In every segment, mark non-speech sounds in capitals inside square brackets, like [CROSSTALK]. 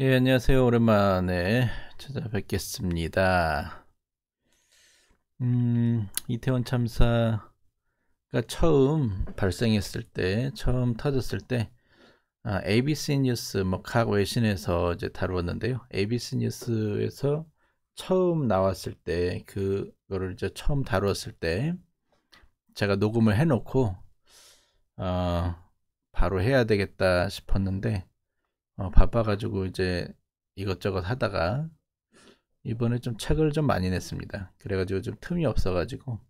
예, 안녕하세요. 오랜만에 찾아뵙겠습니다. 음, 이태원 참사가 처음 발생했을 때, 처음 터졌을 때, 아, ABC 뉴스, 뭐, 각 외신에서 이제 다루었는데요. ABC 뉴스에서 처음 나왔을 때, 그거를 이제 처음 다루었을 때, 제가 녹음을 해놓고, 어, 바로 해야 되겠다 싶었는데, 어, 바빠가지고 이제 이것저것 하다가 이번에 좀 책을 좀 많이 냈습니다. 그래가지고 좀 틈이 없어가지고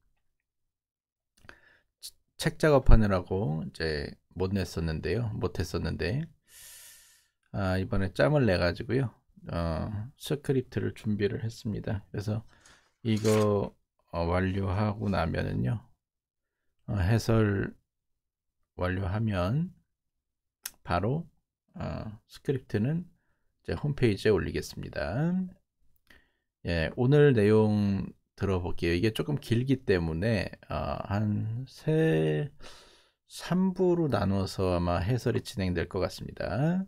책 작업하느라고 이제 못 냈었는데요. 못 했었는데 아, 이번에 짬을 내 가지고요. 어, 스크립트를 준비를 했습니다. 그래서 이거 어, 완료하고 나면은요. 어, 해설 완료하면 바로 어, 스크립트는 홈페이지에 올리겠습니다. 예, 오늘 내용 들어볼게요. 이게 조금 길기 때문에 어, 한세 3부로 나눠서 아마 해설이 진행될 것 같습니다.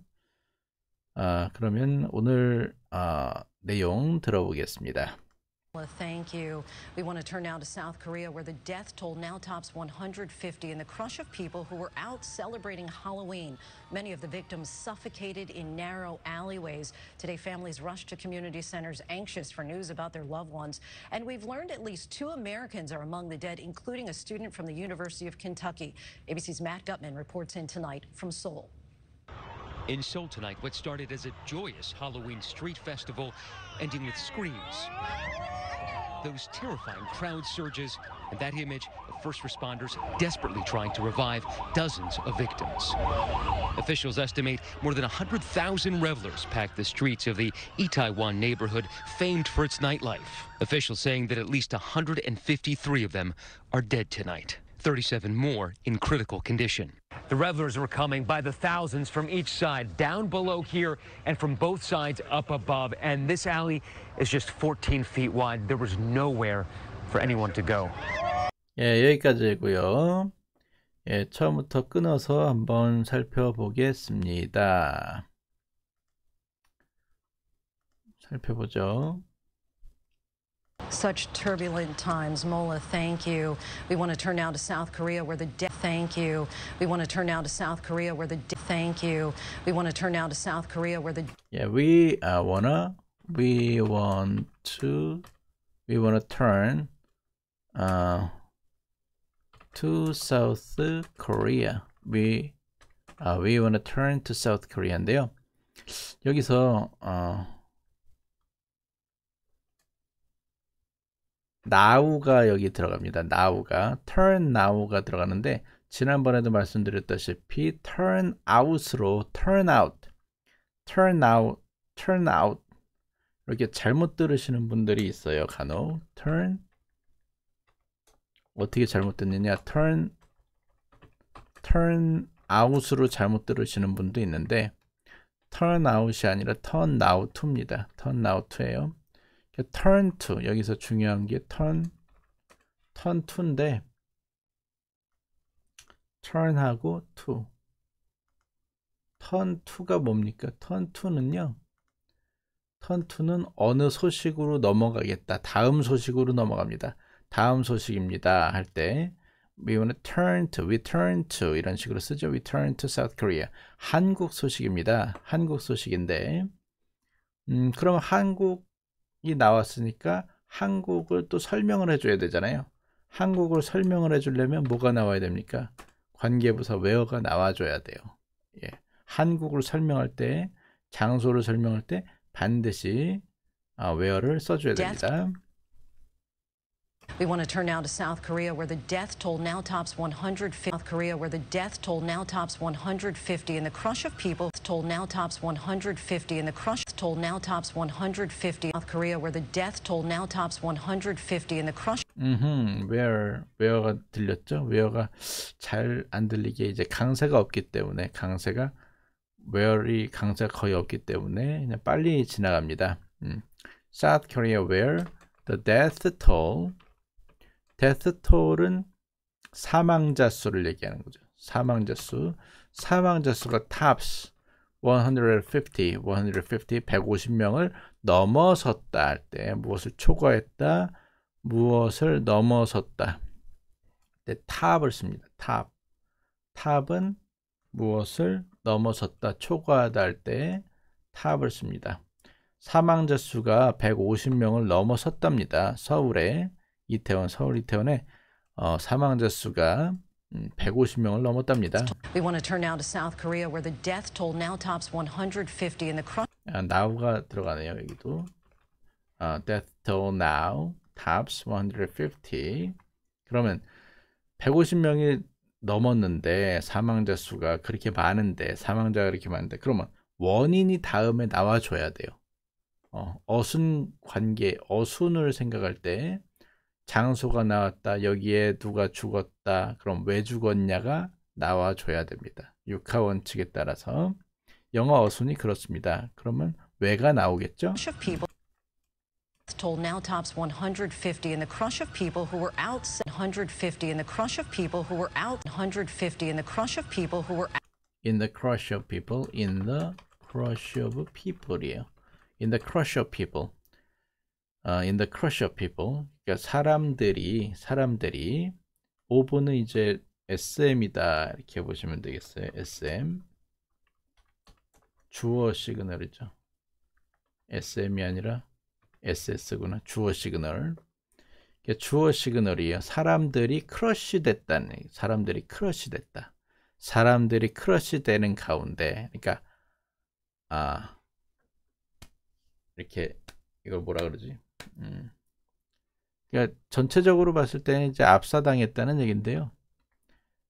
아, 그러면 오늘 아, 내용 들어보겠습니다. Well, thank you. We want to turn now to South Korea, where the death toll now tops 150 and the crush of people who were out celebrating Halloween. Many of the victims suffocated in narrow alleyways. Today, families rushed to community centers anxious for news about their loved ones. And we've learned at least two Americans are among the dead, including a student from the University of Kentucky. ABC's Matt Gutman reports in tonight from Seoul. In Seoul tonight, what started as a joyous Halloween street festival, ending with screams, those terrifying crowd surges, and that image of first responders desperately trying to revive dozens of victims. Officials estimate more than 100,000 revelers packed the streets of the Itaewon neighborhood, famed for its nightlife. Officials saying that at least 153 of them are dead tonight. 37 more in critical condition. The revelers were coming by the thousands from each side, down below here, and from both sides up above. And this alley is just 14 feet wide. There was nowhere for anyone to go. 예, 여기까지고요. 예, 처음부터 끊어서 한번 살펴보겠습니다. 살펴보죠. Such turbulent times. Mola, thank you. We want to turn now to South Korea where the death. Thank you. We want to turn now to South Korea where the Thank you. We want to turn now to South Korea where the. Yeah, we uh, wanna. We want to. We wanna turn. Uh, to South Korea. We. Uh, we wanna turn to South Kore인데요. 여기서 now가 여기 들어갑니다. now가 turn now가 들어가는데 지난번에도 말씀드렸다시피 turn out으로 turn out, turn out, turn out 이렇게 잘못 들으시는 분들이 있어요. 간혹 turn 어떻게 잘못 듣느냐 turn turn out으로 잘못 들으시는 분도 있는데 turn out이 아니라 turn out입니다. turn out예요. turn to 여기서 중요한 게 turn turn to인데 turn하고 to turn to가 뭡니까? turn to는요. turn to는 어느 소식으로 넘어가겠다. 다음 소식으로 넘어갑니다. 다음 소식입니다 할때 we want to turn to, we turn to 이런 식으로 쓰죠. we turn to South Korea. 한국 소식입니다. 한국 소식인데 음, 그럼 한국 한국이 나왔으니까 한국을 또 설명을 해줘야 되잖아요. 한국을 설명을 해주려면 뭐가 나와야 됩니까? 관계부사 웨어가 나와줘야 돼요. 예. 한국을 설명할 때, 장소를 설명할 때 반드시 아, 웨어를 써줘야 됩니다. We want to turn now to South Korea, where the death toll now tops 150. South Korea, where the death toll now tops 150, and the crush of people toll now tops 150, and the crush toll now tops 150. South Korea, where the death toll now tops 150, and the crush. 음, mm-hmm. where where가 들렸죠? where가 잘 안 들리게 이제 강세가 없기 때문에 강세가 where이 강세 거의 없기 때문에 그냥 빨리 지나갑니다. 음. South Korea, where the death toll 데스톨은 사망자 수를 얘기하는 거죠. 사망자 수. 사망자 수가 tops 150, 150, 150명을 넘어섰다 할 때 무엇을 초과했다, 무엇을 넘어섰다. 때 네, 탑을 씁니다. 탑. 탑은 무엇을 넘어섰다, 초과하다 할때 탑을 씁니다. 사망자 수가 150명을 넘어섰답니다. 서울에 이태원, 서울 이태원에 어, 사망자 수가 150명을 음, 넘었답니다. We 아, n o 가 들어가네요, 여기도. 어, death toll now tops 150. 아, 아, 그러면 150명이 넘었는데 사망자 수가 그렇게 많은데 사망자가 그렇게 많은데 그러면 원인이 다음에 나와줘야 돼요. 어, 어순 관계, 어순을 생각할 때 장소가 나왔다. 여기에 누가 죽었다. 그럼 왜 죽었냐가 나와줘야 됩니다. 육하 원칙에 따라서 영어 어순이 그렇습니다. 그러면 왜가 나오겠죠? toll now tops 150 in the crush of people who were out 150 in the crush of people who were out 150 in the crush of people who were out. in the crush of people in the crush of people이에요. in the crush of people uh, in the crush of people. 그러니까 사람들이 사람들이 5번은 이제 SM이다 이렇게 보시면 되겠어요. SM 주어 시그널이죠. SM이 아니라 SS구나. 주어 시그널. 주어 시그널이에요. 사람들이 크러쉬 됐다는 사람들이 크러쉬 됐다. 사람들이 크러쉬 되는 가운데 그러니까 아 이렇게 이걸 뭐라 그러지? 음. 그러니까 전체적으로 봤을 때는 이제 압사당했다는 얘긴데요.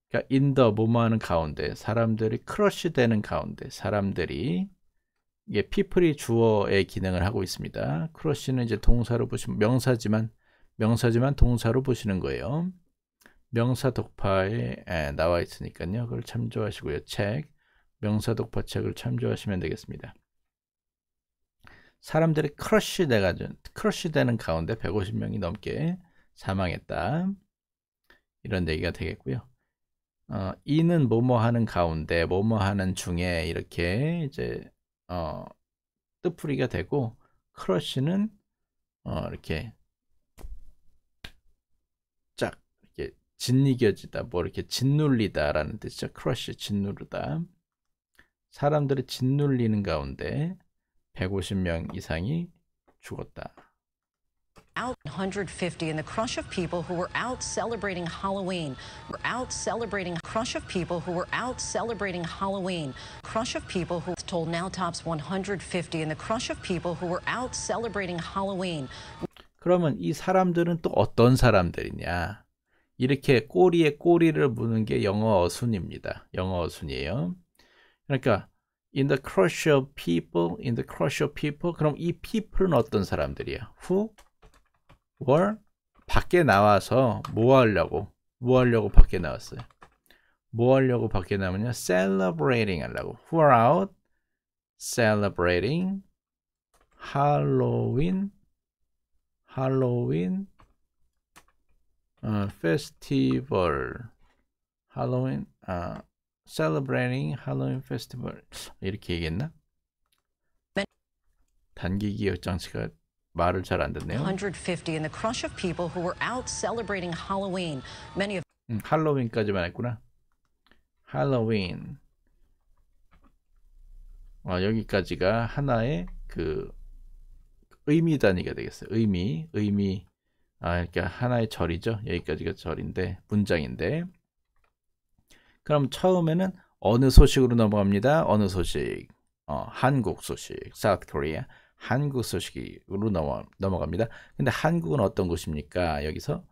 그러니까 인더 모모하는 가운데 사람들이 크러쉬 되는 가운데 사람들이 이게 피플이 주어의 기능을 하고 있습니다. 크러쉬는 이제 동사로 보시면 명사지만 명사지만 동사로 보시는 거예요. 명사 독파에 에, 나와 있으니까요. 그걸 참조하시고요. 책 명사 독파 책을 참조하시면 되겠습니다. 사람들이 크러쉬 돼가지고 크러쉬 되는 가운데 150명이 넘게 사망했다. 이런 얘기가 되겠고요. 어, 이는 뭐뭐 하는 가운데 뭐뭐 하는 중에 이렇게 이제 어, 뜻풀이가 되고 크러쉬는 어, 이렇게 쫙 이렇게 짓이겨지다 뭐 이렇게 짓눌리다라는 뜻이죠. 크러쉬 짓누르다. 사람들이 짓눌리는 가운데 150명 이상이 죽었다. out 150 in the crush of people who were out celebrating Halloween. Were out celebrating crush of people who were out celebrating Halloween. Crush of people who told now tops 150 in the crush of people who were out celebrating Halloween. 그러면 이 사람들은 또 어떤 사람들이냐? 이렇게 꼬리에 꼬리를 무는 게 영어 어순입니다. 영어 어순이에요. 그러니까 in the crush of people, in the crush of people. 그럼 이 people는 어떤 사람들이야? who were 밖에 나와서 뭐 하려고? 뭐 하려고 밖에 나왔어요? 뭐 하려고 밖에 나오냐? celebrating 하려고. who are out celebrating 할로윈 할로윈 어, 페스티벌 할로윈 아 celebrating Halloween festival 이렇게 얘기했나? 단기 기억 장치가 말을 잘 안 듣네요. 150 in the crush of people who were out celebrating Halloween. Many of 음, 할로윈까지만 했구나. 할로윈. 어, 여기까지가 하나의 그 의미 단위가 되겠어요. 의미, 의미. 아, 그러니까 하나의 절이죠. 여기까지가 절인데 문장인데 그럼 처음에는 어느 소식으로 넘어갑니다. 어느 소식? 어, 한국 소식. South Korea. 한국 소식으로 넘어, 넘어갑니다. 근데 한국은 어떤 곳입니까? 여기서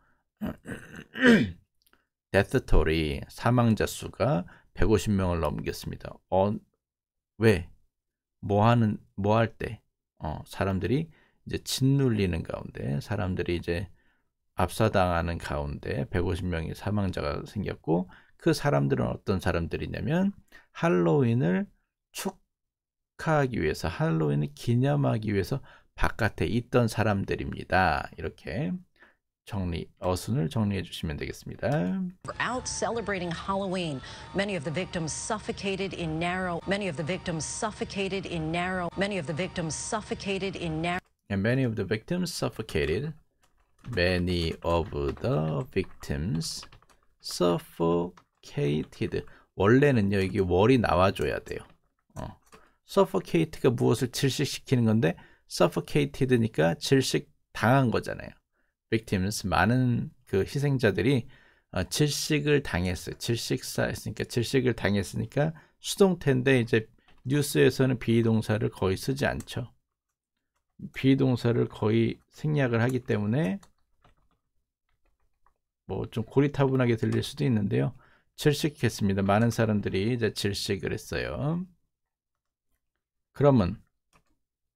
데스토리 [CLEARS THROAT] 사망자 수가 150명을 넘겼습니다. 어, 왜? 뭐 하는 뭐할 때? 어, 사람들이 이제 짓눌리는 가운데 사람들이 이제 압사당하는 가운데 150명의 사망자가 생겼고 그 사람들은 어떤 사람들이냐면 할로윈을 축하하기 위해서 할로윈을 기념하기 위해서 바깥에 있던 사람들입니다. 이렇게 정리 어순을 정리해 주시면 되겠습니다. Out celebrating Halloween, many of the victims suffocated in narrow, many of the victims suffocated in narrow, many of the victims suffocated in narrow. And many of the victims suffocated Many of the victims suffocated. 원래는요, 이게 월이 나와줘야 돼요. 어. suffocate가 무엇을 질식시키는 건데, suffocated니까 질식 당한 거잖아요. victims, 많은 그 희생자들이 어, 질식을 당했어요. 질식사했으니까, 질식을 당했으니까 수동태인데, 이제 뉴스에서는 비동사를 거의 쓰지 않죠. 비동사를 거의 생략을 하기 때문에 뭐좀 고리타분하게 들릴 수도 있는데요. 질식했습니다. 많은 사람들이 이제 질식을 했어요. 그러면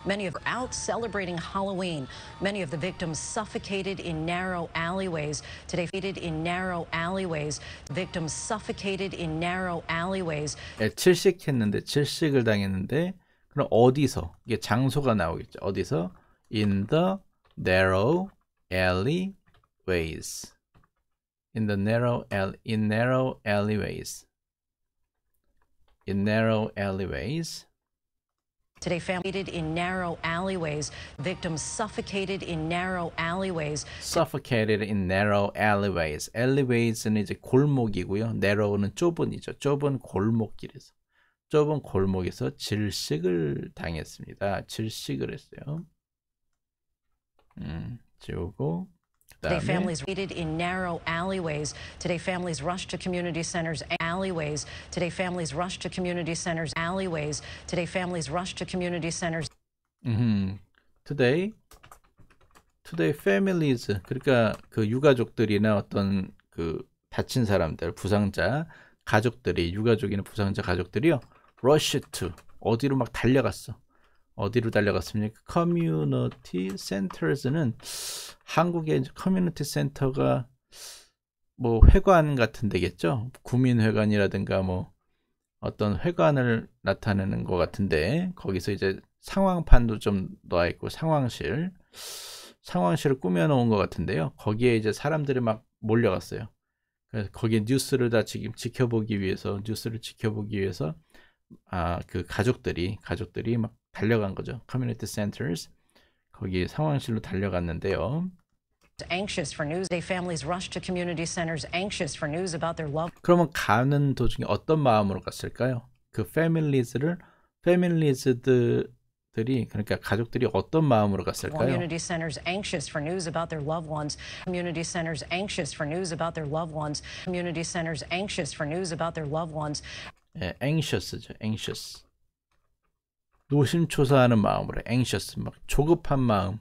Many are out celebrating Halloween. Many of the victims suffocated in narrow alleyways. Today, fated in narrow alleyways. Victims suffocated in narrow alleyways. 예, 질식했는데 질식을 당했는데 그럼 어디서 이게 장소가 나오겠죠? 어디서? In the narrow alleyways. in the narrow al in narrow alleyways. In narrow alleyways. Today, families in narrow alleyways. Victims suffocated in narrow alleyways. Suffocated in narrow alleyways. Alleyways는 이제 골목이고요. narrow는 좁은이죠. 좁은 골목길에서. 좁은 골목에서 질식을 당했습니다. 질식을 했어요. 음, 지우고 Today, families waited in narrow alleyways. Today, families rushed to community centers alleyways. Today, families rushed to community centers alleyways. Today, families rushed to community centers. 음, today, today families 그러니까 그 유가족들이나 어떤 그 다친 사람들, 부상자 가족들이 유가족이나 부상자 가족들이요, rush to 어디로 막 달려갔어. 어디로 달려갔습니까? 커뮤니티 센터즈는 한국의 커뮤니티 센터가 뭐 회관 같은 데겠죠? 구민회관이라든가 뭐 어떤 회관을 나타내는 것 같은데 거기서 이제 상황판도 좀 놓아 있고 상황실 상황실을 꾸며 놓은 것 같은데요. 거기에 이제 사람들이 막 몰려갔어요. 그래서 거기에 뉴스를 다 지금 지켜보기 위해서 뉴스를 지켜보기 위해서 아 그 가족들이 가족들이 막 달려간 거죠. 커뮤니티 센터스 거기 상황실로 달려갔는데요. anxious for news. They families rush to community centers anxious for news about their loved. 그러면 가는 도중에 어떤 마음으로 갔을까요? 그 families를 families들이 그러니까 가족들이 어떤 마음으로 갔을까요? Community centers anxious for news about their loved ones. Community centers anxious for news about their loved ones. Community centers anxious for news about their loved ones. 예, anxious죠. anxious. 노심초사하는 마음으로 anxious 막 조급한 마음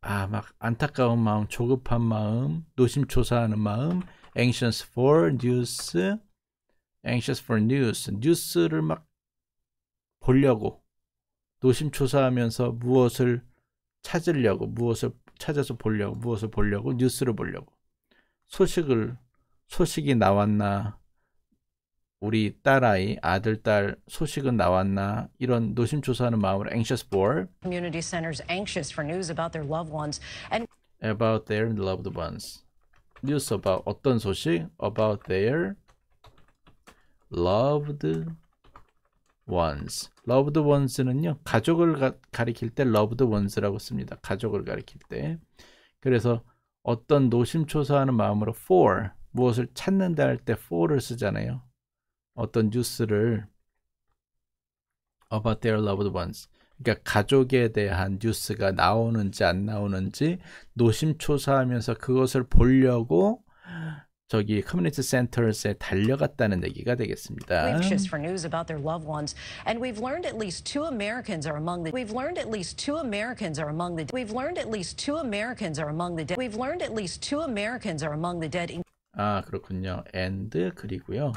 아 막 안타까운 마음 조급한 마음 노심초사하는 마음 anxious for news anxious for news 뉴스를 막 보려고 노심초사하면서 무엇을 찾으려고 무엇을 찾아서 보려고 무엇을 보려고 뉴스를 보려고 소식을 소식이 나왔나 우리 딸아이, 아들딸 소식은 나왔나 이런 노심초사하는 마음으로 anxious for community centers anxious for news about their loved ones and about their loved ones. 뉴스 about 어떤 소식 about their loved ones. loved ones는요. 가족을 가, 가리킬 때 loved ones라고 씁니다. 가족을 가리킬 때. 그래서 어떤 노심초사하는 마음으로 for 무엇을 찾는다 할 때 for를 쓰잖아요. 어떤 뉴스를 about their loved ones 그러니까 가족에 대한 뉴스가 나오는지 안 나오는지 노심초사하면서 그것을 보려고 저기 커뮤니티 센터에 달려갔다는 얘기가 되겠습니다. Anxious for news about their loved ones, and we've learned at least two Americans are among the. We've learned at least two Americans are among the. We've learned at least two Americans are among the dead. We've learned at least two Americans are among the dead. 아 그렇군요. And 그리고요.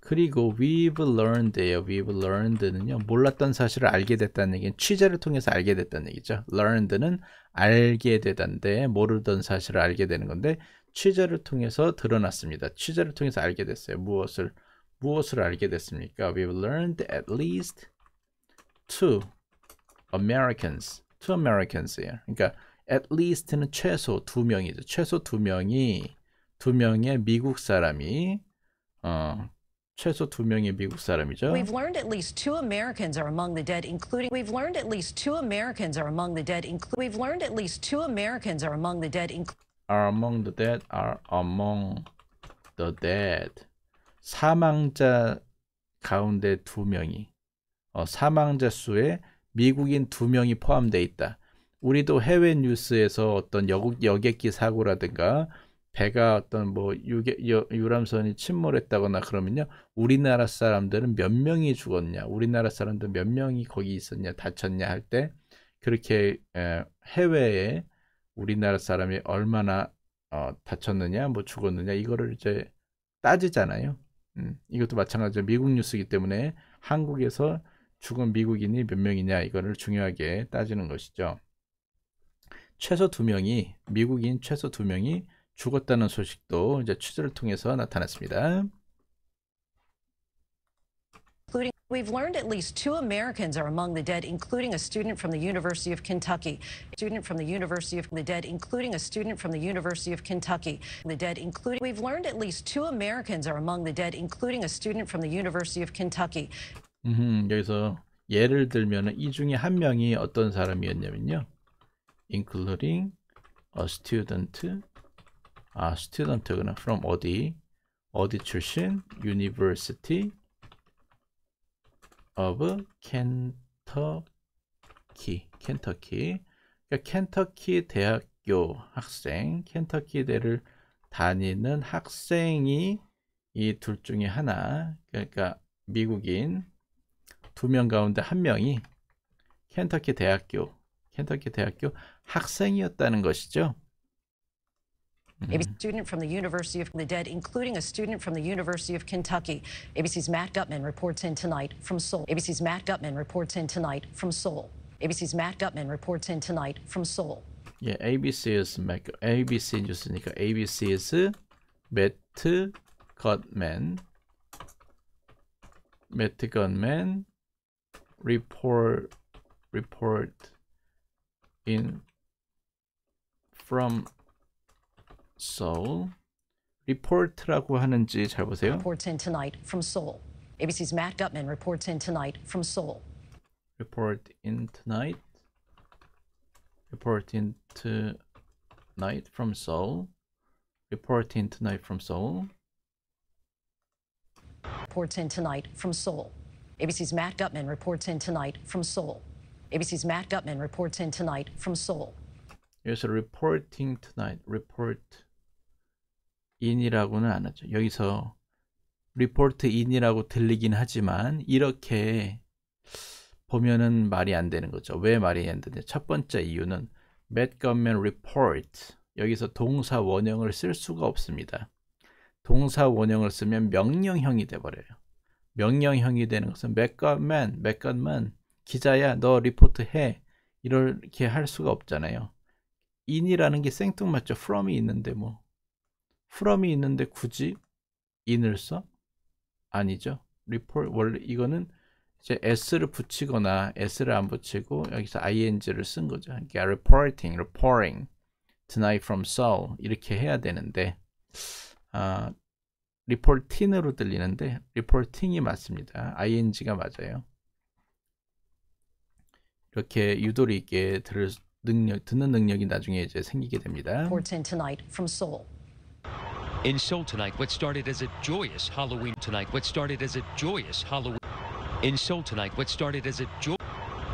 그리고 we've learned예요. we've learned는요. 몰랐던 사실을 알게 됐다는 얘기는 취재를 통해서 알게 됐다는 얘기죠. learned는 알게 되던데 모르던 사실을 알게 되는 건데 취재를 통해서 드러났습니다. 취재를 통해서 알게 됐어요. 무엇을 무엇을 알게 됐습니까? We've learned at least two Americans. two Americans예요. 그러니까 at least는 최소 두 명이죠. 최소 두 명이 두 명의 미국 사람이 어, 최소 두 명의 미국 사람이죠. We've learned at least two Americans are among the dead, including. We've learned at least two Americans are among the dead, including. We've learned at least two Americans are among the dead, including. Are among the dead. Are among the dead. 사망자 가운데 두 명이 어, 사망자 수에 미국인 두 명이 포함돼 있다. 우리도 해외 뉴스에서 어떤 여객, 여객기 사고라든가 배가 어떤 뭐 유계, 유람선이 침몰했다거나 그러면요 우리나라 사람들은 몇 명이 죽었냐 우리나라 사람들 몇 명이 거기 있었냐 다쳤냐 할 때 그렇게 해외에 우리나라 사람이 얼마나 어, 다쳤느냐 뭐 죽었느냐 이거를 이제 따지잖아요 음, 이것도 마찬가지로 미국 뉴스이기 때문에 한국에서 죽은 미국인이 몇 명이냐 이거를 중요하게 따지는 것이죠 최소 두명이 미국인 최소 두명이 죽었다는 소식도 이제 취재를 통해서 나타났습니다. We've learned at least two Americans are among the dead, including a student from the University of Kentucky. Student from the University of the dead, including a student from the University of Kentucky. The dead, including. We've learned at least two Americans are among the dead, including a student from the University of Kentucky. 음, 여기서 예를 들면 이 중에 한 명이 어떤 사람이었냐면요, including a student 아, 스 t 던트 e n 그는 from 어디? 어디 출신? University of Kentucky. 켄터키. 그러니까 켄터키 대학교 학생, 켄터키 대를 다니는 학생이 이 둘 중에 하나. 그러니까 미국인 두 명 가운데 한 명이 켄터키 대학교, 켄터키 대학교 학생이었다는 것이죠. Mm-hmm. ABC student from the University of the Dead, including a student from the University of Kentucky. ABC's Matt Gutman reports in tonight from Seoul. ABC's Matt Gutman reports in tonight from Seoul. ABC's Matt Gutman reports in tonight from Seoul. Yeah, ABC's Matt. ABC 뉴스니까 ABC's Matt Gutman. Matt Gutman report report in from Seoul. Report라고 하는지 잘 보세요. Reports in tonight from Seoul. ABC's Matt Gutman reports in tonight from Seoul. Report in tonight. Report in tonight from Seoul. Report in tonight from Seoul. Reports in tonight from Seoul. ABC's Matt Gutman reports in tonight from Seoul. ABC's Matt Gutman reports in tonight from Seoul. Here's a reporting tonight. Report 인이라고는안 하죠. 여기서 report in이라고 들리긴 하지만 이렇게 보면은 말이 안 되는 거죠. 왜 말이 안 되냐? 첫 번째 이유는 Met Government Report 여기서 동사 원형을 쓸 수가 없습니다. 동사 원형을 쓰면 명령형이 돼버려요. 명령형이 되는 것은 Met Government, Met Government 기자야 너 리포트 해 이렇게 할 수가 없잖아요. in이라는 게 생뚱맞죠. from이 있는데 뭐 from이 있는데 굳이 in을 써? 아니죠. report 원래 이거는 이제 s를 붙이거나 s를 안 붙이고 여기서 ing를 쓴 거죠. 그러니까 reporting, reporting, deny from Seoul 이렇게 해야 되는데 아, reporting으로 들리는데 reporting이 맞습니다. ing가 맞아요. 이렇게 유도리 있게 들을 능력 듣는 능력이 나중에 이제 생기게 됩니다. Reporting tonight from Seoul. In Seoul tonight, what started as a joyous Halloween tonight, what started as a joyous Halloween. In Seoul tonight, what started as a joy.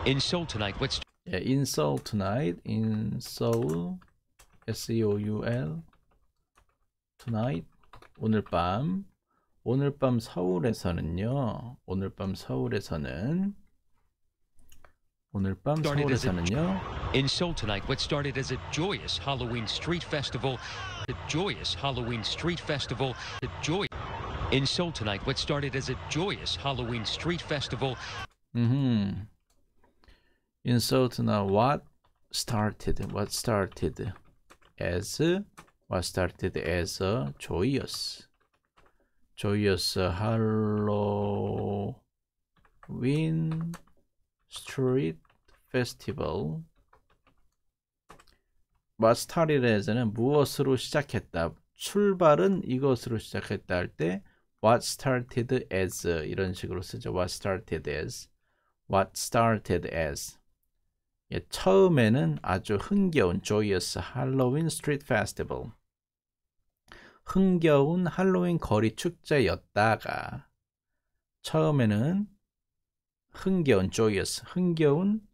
In Seoul tonight, what. Yeah, in Seoul tonight, in Seoul, S E O U L. Tonight, 오늘 밤. 오늘 밤 서울에서는요. 오늘 밤 서울에서는 오늘 밤 서울에서는요. In Seoul tonight, what started as a joyous Halloween street festival, the joyous Halloween street festival, the joy. In Seoul tonight, what started as a joyous Halloween street festival. Mm-hmm. In Seoul tonight, what started? What started as? What started as a joyous, joyous Halloween street festival 마스터리에서는 무엇으로 시작했다. 출발은 이것으로 시작했다 할 때 what started as 이런 식으로 쓰죠. what started as what started as 예, 처음에는 아주 흥겨운 joyous Halloween Street Festival 흥겨운 할로윈 거리 축제였다가 처음에는 흥겨운 joyous 흥겨운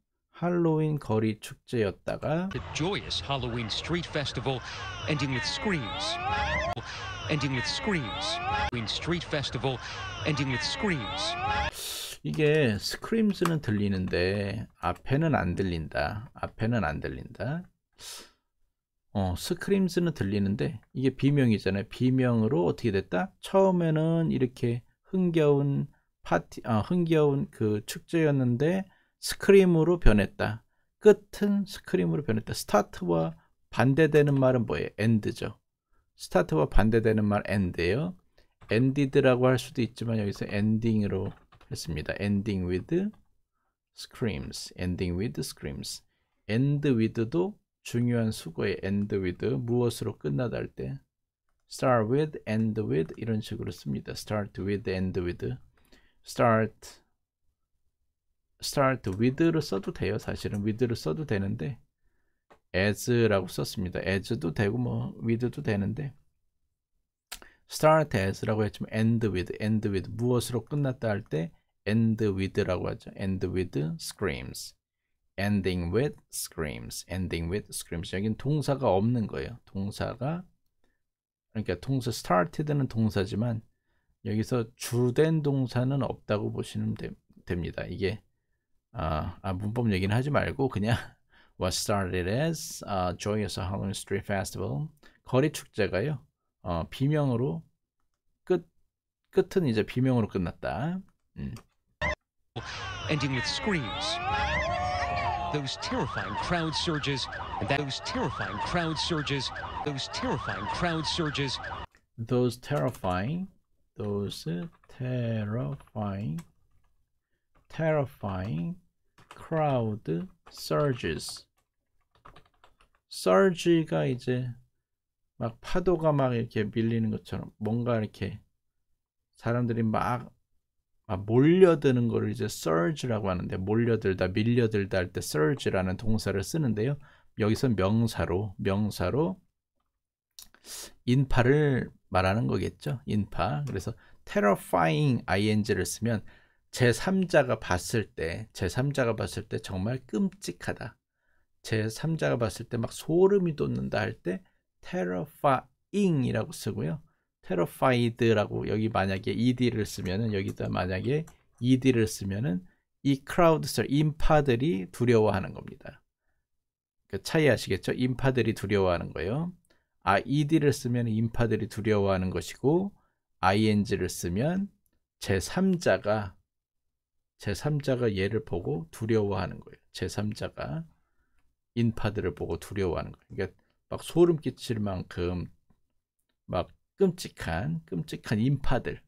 할로윈 거리 축제였다가 The joyous Halloween street festival ending with screams. ending with screams. Halloween street festival ending with screams. 이게 screams는 들리는데 앞에는 안 들린다. 앞에는 안 들린다. 어, 스크림스는 들리는데 이게 비명이잖아요. 비명으로 어떻게 됐다? 처음에는 이렇게 흥겨운 파티, 아, 흥겨운 그 축제였는데 스크림으로 변했다. 끝은 스크림으로 변했다. 스타트와 반대되는 말은 뭐예요? 엔드죠. 스타트와 반대되는 말 엔드예요. 엔디드라고 할 수도 있지만 여기서 엔딩으로 했습니다. 엔딩 위드 t h screams. 엔딩 위드 t h screams. end w 도 중요한 수거의 엔드 위드 무엇으로 끝나다 할때 start with, end with 이런 식으로 씁니다. start with, end with. start start with를 써도 돼요. 사실은 with를 써도 되는데 as라고 썼습니다. as도 되고 뭐 with도 되는데 start as라고 했지만 end with, end with 무엇으로 끝났다 할 때 end with라고 하죠. end with screams, ending with screams, ending with screams. 여긴 동사가 없는 거예요. 동사가 그러니까 동사 started는 동사지만 여기서 주된 동사는 없다고 보시면 됩니다. 이게 아, 문법 얘기는 하지 말고 그냥 w h a t started as 아, joyous Halloween Street Festival 거리 축제가요 어, 비명으로 끝 끝은 이제 비명으로 끝났다. 음. Ending with screams. Those terrifying crowd surges and those terrifying crowd surges. Those terrifying crowd surges. Those terrifying. Those terrifying. Terrifying. crowd surges. surge가 이제 막 파도가 막 이렇게 밀리는 것처럼 뭔가 이렇게 사람들이 막, 막 몰려드는 거를 이제 surge라고 하는데 몰려들다 밀려들다 할때 surge라는 동사를 쓰는데요. 여기서 명사로 명사로 인파를 말하는 거겠죠. 인파. 그래서 terrifying ing를 쓰면 제3자가 봤을 때, 제3자가 봤을 때 정말 끔찍하다. 제3자가 봤을 때 막 소름이 돋는다 할 때 terrifying이라고 쓰고요. terrified라고 여기 만약에 ed를 쓰면은 여기다 만약에 ed를 쓰면은 이 크라우드설 인파들이 두려워하는 겁니다. 그 차이 아시겠죠? 인파들이 두려워하는 거예요. 아 ed를 쓰면 인파들이 두려워하는 것이고 ing를 쓰면 제3자가 제3자가 얘를 보고 두려워하는 거예요. 제3자가 인파들을 보고 두려워하는 거예요. 그러니까 막 소름 끼칠 만큼 막 끔찍한 끔찍한 인파들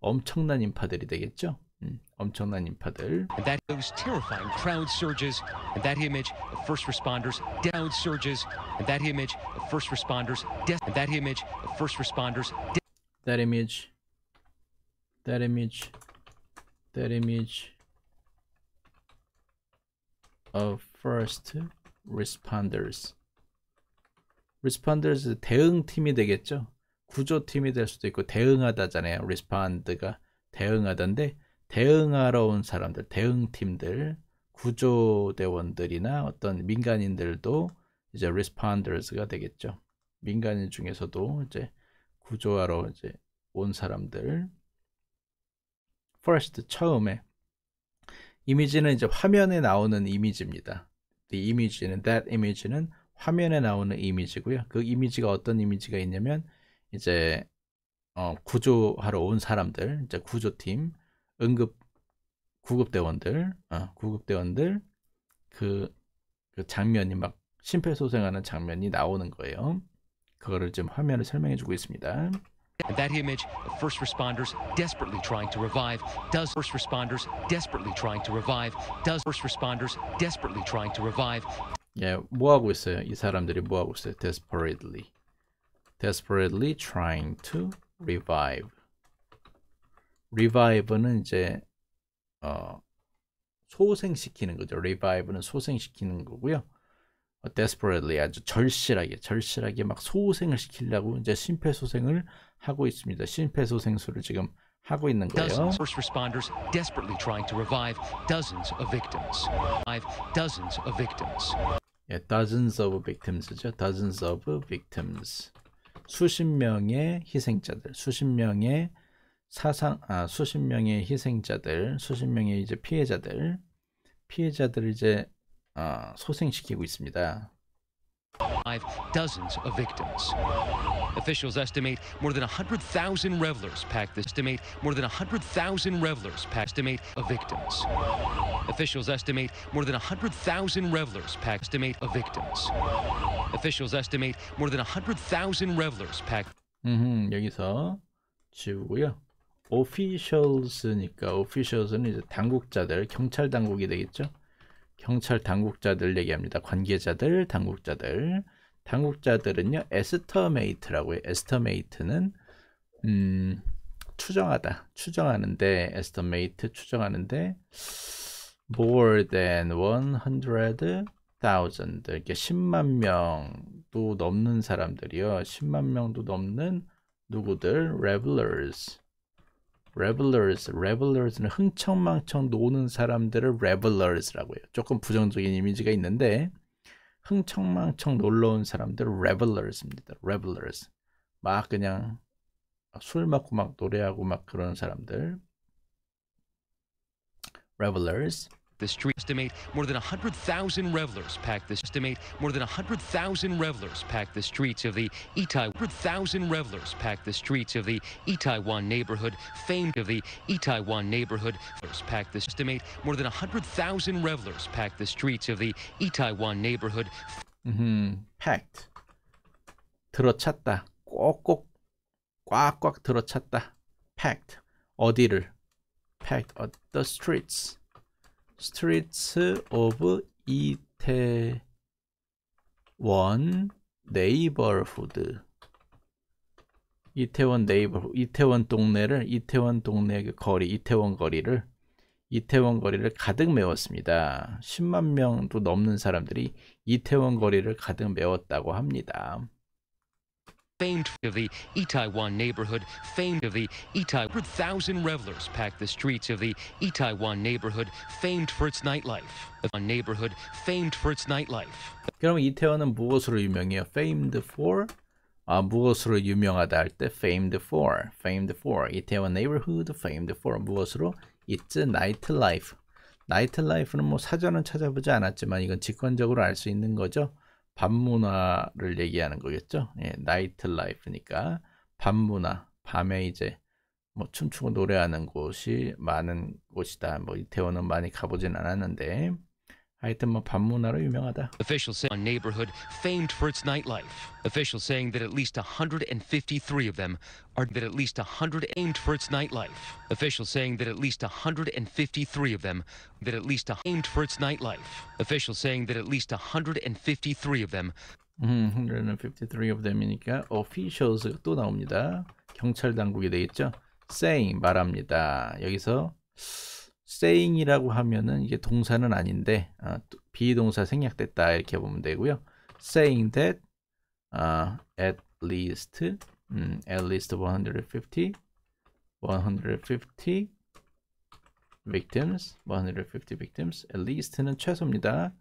엄청난 인파들이 되겠죠. 음, 엄청난 인파들. And that those terrifying crowd surges, and that image of first responders, down surges, and that image of first responders, and that image of first responders. That image, that image that image of first responders. responders 대응팀이 되겠죠. 구조팀이 될 수도 있고 대응하다잖아요. respond가 대응하던데 대응하러 온 사람들, 대응팀들, 구조대원들이나 어떤 민간인들도 이제 responders가 되겠죠. 민간인 중에서도 이제 구조하러 이제 온 사람들 first 처음에 이미지는 이제 화면에 나오는 이미지입니다. The image는 that image는 화면에 나오는 이미지고요. 그 이미지가 어떤 이미지가 있냐면 이제 어, 구조하러 온 사람들, 이제 구조팀, 응급 구급대원들, 어, 구급대원들 그, 그 장면이 막 심폐소생하는 장면이 나오는 거예요. 그거를 지금 화면을 설명해 주고 있습니다. And that image of first responders desperately trying to revive does first responders desperately trying to revive does first responders desperately trying to revive. Yeah, boğusu insanları boğusu desperately desperately trying to revive. revive는 이제 어 소생시키는 거죠. revive는 소생시키는 거고요. desperately 아주 절실하게 절실하게 막 소생을 시키려고 이제 심폐소생을 하고 있습니다. 심폐소생술을 지금 하고 있는 거예요. Dozens first responders desperately trying to revive dozens of victims. Five dozens of victims. 예, dozens of victims죠. dozens of victims. 수십 명의 희생자들, 수십 명의 사상 아 수십 명의 희생자들, 수십 명의 이제 피해자들, 피해자들을 이제 어, 소생시키고 있습니다. Five dozens of victims. Officials estimate more than 100,000 revelers packed this estimate more than 100,000 revelers packed estimate of victims. Officials estimate more than 100,000 revelers packed estimate of victims. Officials estimate more than 100,000 revelers packed. 음, 여기서 지우고요. officials니까 officials는 이제 당국자들, 경찰 당국이 되겠죠. 경찰 당국자들 얘기합니다. 관계자들, 당국자들. 당국자들은요. 에스터메이트라고 해요. 에스터메이트는 음, 추정하다. 추정하는데 에스터메이트 추정하는데 more than 100,000 이렇게 10만 명도 넘는 사람들이요. 10만 명도 넘는 누구들? revelers revelers, revelers는 흥청망청 노는 사람들을 revelers라고 해요. 조금 부정적인 이미지가 있는데 흥청망청 놀러온 사람들 을 revelers입니다. revelers. 막 그냥 술 먹고 막 노래하고 막 그런 사람들 revelers. the street. Estimate more than 100,000 revelers packed the estimate more than 100,000 revelers packed the streets of the Itai. 100,000 revelers packed the streets of the Itaiwan neighborhood, famed of the Itaiwan neighborhood. Packed the estimate more than 100,000 revelers packed the streets of the Itaiwan neighborhood. Mm-hmm. Packed. 들어찼다. 꼭꼭 꽉꽉 들어찼다. Packed. 어디를? Packed the streets. Streets of 이태원 네이버후드 이태원 네이버 이태원 동네를 이태원 동네 그 거리 이태원 거리를 이태원 거리를 가득 메웠습니다. 10만 명도 넘는 사람들이 이태원 거리를 가득 메웠다고 합니다. famed of the Itaewon neighborhood, famed of the Itaewon. 100,000 revelers packed the streets of the Itaewon neighborhood, famed for its nightlife. A neighborhood famed for its nightlife. 그럼 이태원은 무엇으로 유명해요? famed for? 아, 무엇으로 유명하다 할때 famed for, famed for, 이태원 neighborhood famed for 무엇으로? it's nightlife. Nightlife는 뭐 사전은 찾아보지 않았지만 이건 직관적으로 알 수 있는 거죠. 밤문화를 얘기하는 거겠죠. 예, 나이트 라이프니까 밤문화, 밤에 이제 뭐 춤추고 노래하는 곳이 많은 곳이다. 뭐 이태원은 많이 가보진 않았는데 하여튼 뭐 유명하다. Officials say a neighborhood famed for its nightlife. Officials saying that at least 153 of them are that at least 100 aimed for its nightlife. Officials saying that at least 153 of them that at least aimed for its nightlife. Officials saying that at least 153 of them. 음, 153 of them이니까 officials 또 나옵니다. 경찰 당국이 되겠죠. saying 말합니다. 여기서 saying이라고 하면은 이게 동사는 아닌데 아, 비동사 생략됐다 이렇게 보면 되고요. saying that 아, at least 음, at least 150 150 victims 150 victims at least는 최소입니다.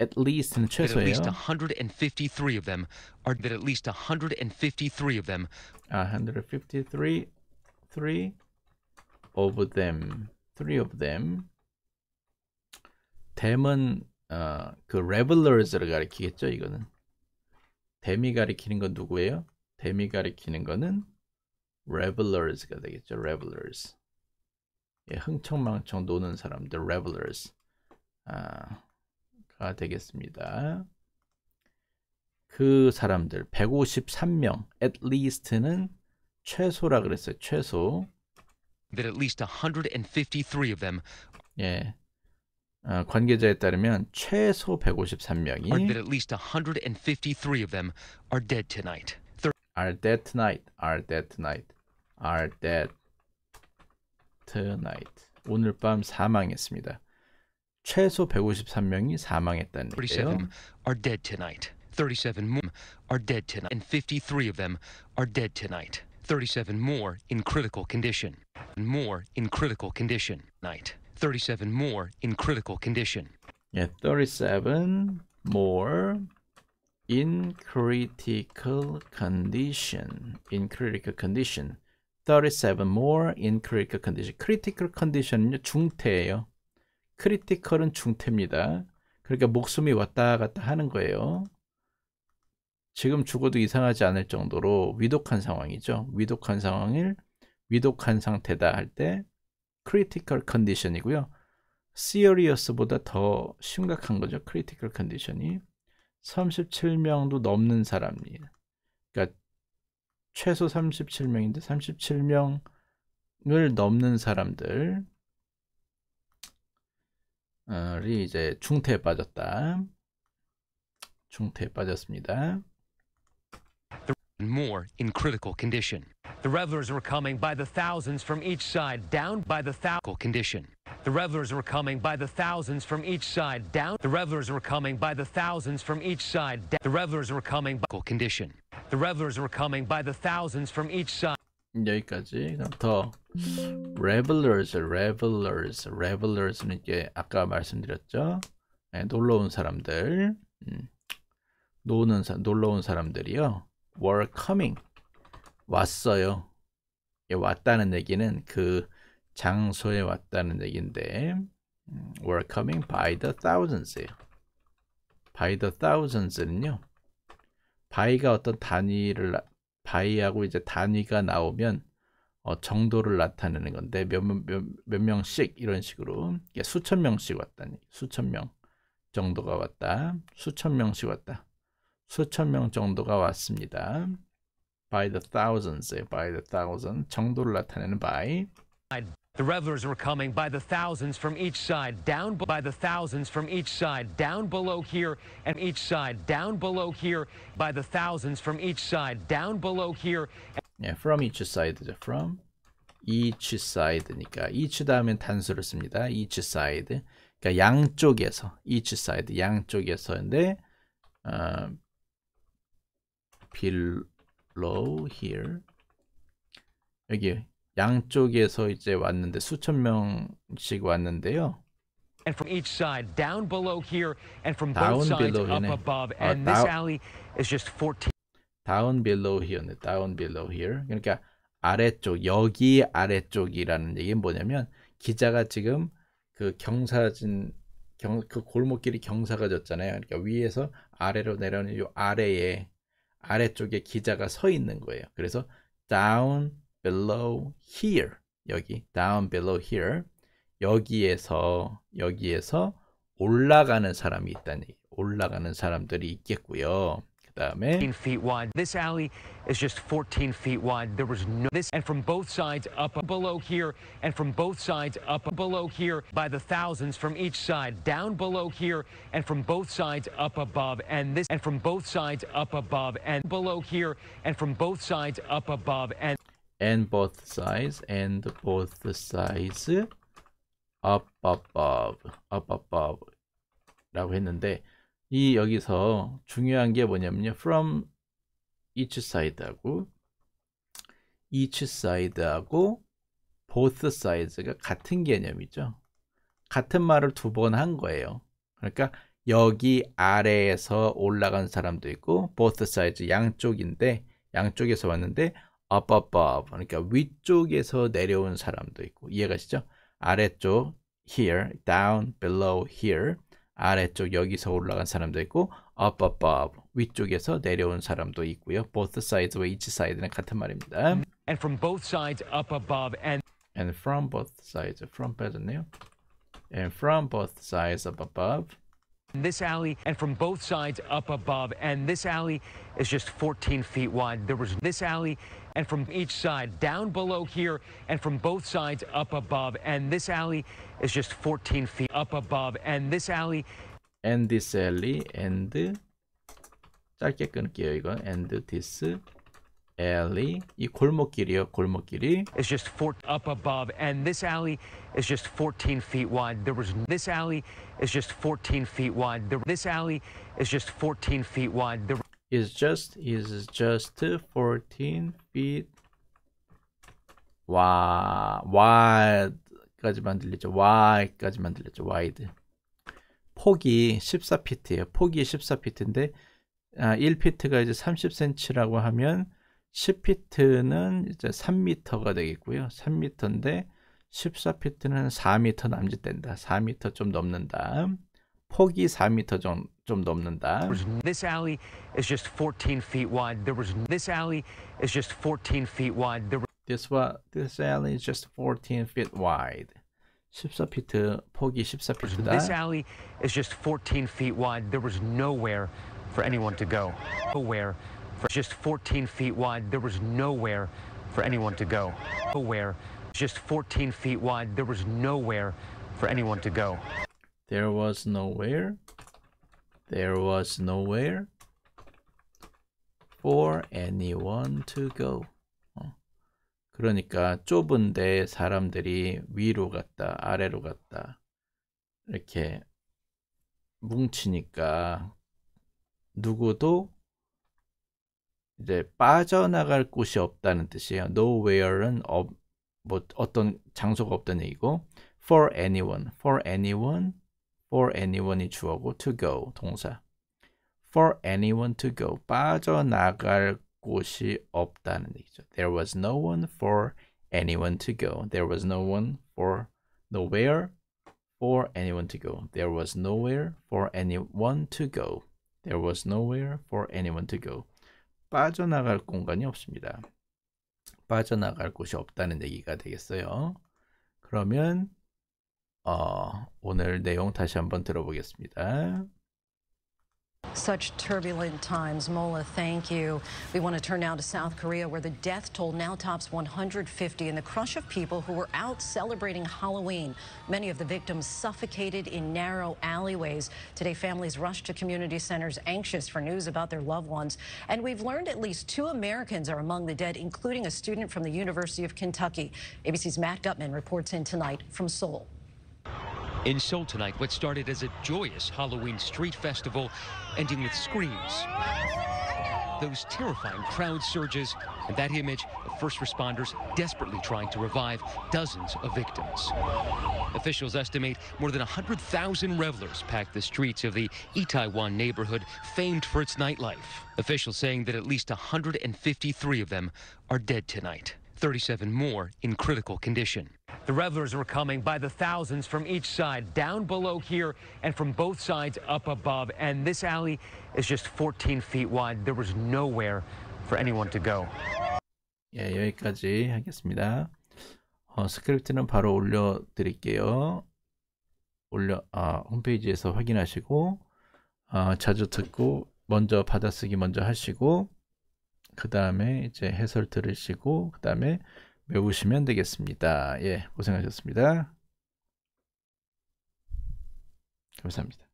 at least는 최소예요. At least 153 of them are that at least 153 of them. 153 three of them three of them. 댐은 어, 그 r e v e 를 가리키겠죠 이거는. 댐이 가리키는 건 누구예요? 댐이 가리키는 거는 revelers가 되겠죠. revelers. 예, 흥청망청 노는 사람들 revelers. 아, 가 되겠습니다. 그 사람들 153명 at least는 최소라 그랬어요. 최소 that at least 153 of them 예. 어, 관계자에 따르면 최소 153명이 are, that at least 153 of them are dead tonight. are dead tonight. are dead tonight. are dead tonight. 오늘 밤 사망했습니다. 최소 153명이 사망했다는 37 are dead tonight. 37 are dead tonight and 53 of them are dead tonight. 37 more in critical condition. More in critical condition. Night. 37 more in critical condition. Yeah, 37 more in critical condition. In critical condition. 37 more in critical condition. critical condition은요, 중태예요. 크리티컬은 중태입니다. 그러니까 목숨이 왔다 갔다 하는 거예요. 지금 죽어도 이상하지 않을 정도로 위독한 상황이죠. 위독한 상황을 위독한 상태다 할 때 critical condition이고요. serious보다 더 심각한 거죠. critical condition이 37명도 넘는 사람입니다. 그러니까 최소 37명인데 37명을 넘는 사람들 이 이제 중태에 빠졌다. 중태에 빠졌습니다. more in critical condition. The revelers were coming by the thousands from each side, down by the thousand condition. The revelers were coming by the thousands from each side, down. The revelers were coming by the thousands from each side, The revelers were coming by condition. The revelers were coming by the thousands from each side. 여기까지 더 revelers, revelers, revelers는 이게 아까 말씀드렸죠. 네, 놀러 온 사람들, 음, 노는 사, 놀러 온 사람들이요. were coming 왔어요. 예, 왔다는 얘기는 그 장소에 왔다는 얘기인데 음, were coming by the thousands예요. by the thousands는요. by가 어떤 단위를 by하고 이제 단위가 나오면 어, 정도를 나타내는 건데 몇몇 몇, 몇 명씩 이런 식으로 수천 명씩 왔다니 수천 명 정도가 왔다 수천 명씩 왔다 수천 명 정도가 왔습니다. by the thousands, by the thousand 정도를 나타내는 by. The revelers were coming by the thousands from each side, down by the thousands from each side, down below here, and each side, down below here, by the thousands from each side, down below here. 예, from each side죠. From each side니까 each 다음엔 단수를 씁니다. each side. 그러니까 양쪽에서 each side 양쪽에서인데 어, below here 여기 양쪽에서 이제 왔는데 수천 명씩 왔는데요. And from each side, down below here, and from both sides up above, and this alley is just 14. Down below here네. Down below here. 그러니까 아래쪽 여기 아래쪽이라는 얘기는 뭐냐면 기자가 지금 그 경사진 경, 그 골목길이 경사가 졌잖아요. 그러니까 위에서 아래로 내려오는 요 아래에 아래쪽에 기자가 서 있는 거예요. 그래서 down below here 여기 down below here 여기에서 여기에서 올라가는 사람이 있다니 올라가는 사람들이 있겠고요. that, man. 15 feet wide. This alley is just 14 feet wide. There was no this, and from both sides up below here, and from both sides up below here by the thousands from each side, down below here, and from both sides up above, and this, and from both sides up above, and below here, and from both sides up above, and and both sides, and both sides up above, up above. 라고 했는데 이 여기서 중요한 게 뭐냐면요. from each side하고 each side하고 both sides가 같은 개념이죠. 같은 말을 두 번 한 거예요. 그러니까 여기 아래에서 올라간 사람도 있고 both sides 양쪽인데 양쪽에서 왔는데 up above 그러니까 위쪽에서 내려온 사람도 있고 이해가시죠? 아래쪽 here, down, below, here 아래쪽 여기서 올라간 사람도 있고 up above 위쪽에서 내려온 사람도 있고요. both sides sides와 each side는 같은 말입니다. and from both sides up above and and from both sides from 빼졌네요. and from both sides up above this alley and from both sides up above and this alley is just 14 feet wide there was this alley and from each side down below here and from both sides up above. And this alley is just 14 feet up above. And this alley. And this alley and 짧게 끊을게요 이거 and this alley 이 골목길이요 골목길이 It's just four up above and this alley is just 14 feet wide there was this alley is just 14 feet wide there, this alley is just 14 feet wide there, is just is just 14 feet 와 와까지만 들리죠 와까지만 들리죠 와이드 e 폭이 14피트예요 폭이 14피트인데 아, 1피트가 이제 30cm라고 하면 10피트는 이제 3미터가 되겠고요 3미터인데 14피트는 4미터 남짓된다 4미터 좀 넘는다 폭이 4m 좀, 좀 넘는다. This alley is just 14 feet wide. There was this alley is just 14 feet wide. There... This was this alley is just 14 feet wide. 14피트 폭이 14피트다. This alley is just 14 feet wide. There was nowhere for anyone to go. Nowhere for just 14 feet wide. There was nowhere for anyone to go. Nowhere just 14 feet wide. There was nowhere for anyone to go. There was nowhere. There was nowhere for anyone to go. 그러니까 좁은데 사람들이 위로 갔다 아래로 갔다 이렇게 뭉치니까 누구도 이제 빠져나갈 곳이 없다는 뜻이에요. Nowhere는 어, 뭐 어떤 장소가 없다는 얘기고 for anyone, for anyone for anyone이 주어고 to go 동사. for anyone to go 빠져나갈 곳이 없다는 얘기죠. There was no one for anyone to go. There was no one for nowhere for anyone to go. There was nowhere for anyone to go. There was nowhere for anyone to go. 빠져나갈 공간이 없습니다. 빠져나갈 곳이 없다는 얘기가 되겠어요. 그러면 어, 오늘 내용 다시 한번 들어보겠습니다. Such turbulent times. Mola, thank you. We want to turn now to South Korea, where the death toll now tops 150 in the crush of people who were out celebrating Halloween. Many of the victims suffocated in narrow alleyways. Today, families rushed to community centers anxious for news about their loved ones. And we've learned at least two Americans are among the dead, including a student from the University of Kentucky. ABC's Matt Gutman reports in tonight from Seoul. In Seoul tonight, what started as a joyous Halloween street festival, ending with screams, those terrifying crowd surges, and that image of first responders desperately trying to revive dozens of victims. Officials estimate more than 100,000 revelers packed the streets of the Itaewon neighborhood, famed for its nightlife. Officials saying that at least 153 of them are dead tonight. 37 more in critical condition. The revelers were coming by the thousands from each side, down below here, and from both sides up above. And this alley is just 14 feet wide. There was nowhere for anyone to go. 예, 여기까지 하겠습니다. 어, 스크립트는 바로 올려드릴게요. 올려 아, 홈페이지에서 확인하시고 아, 자주 듣고 먼저 받아쓰기 먼저 하시고 그 다음에 이제 해설 들으시고 그 다음에 외우시면 되겠습니다. 예, 고생하셨습니다. 감사합니다.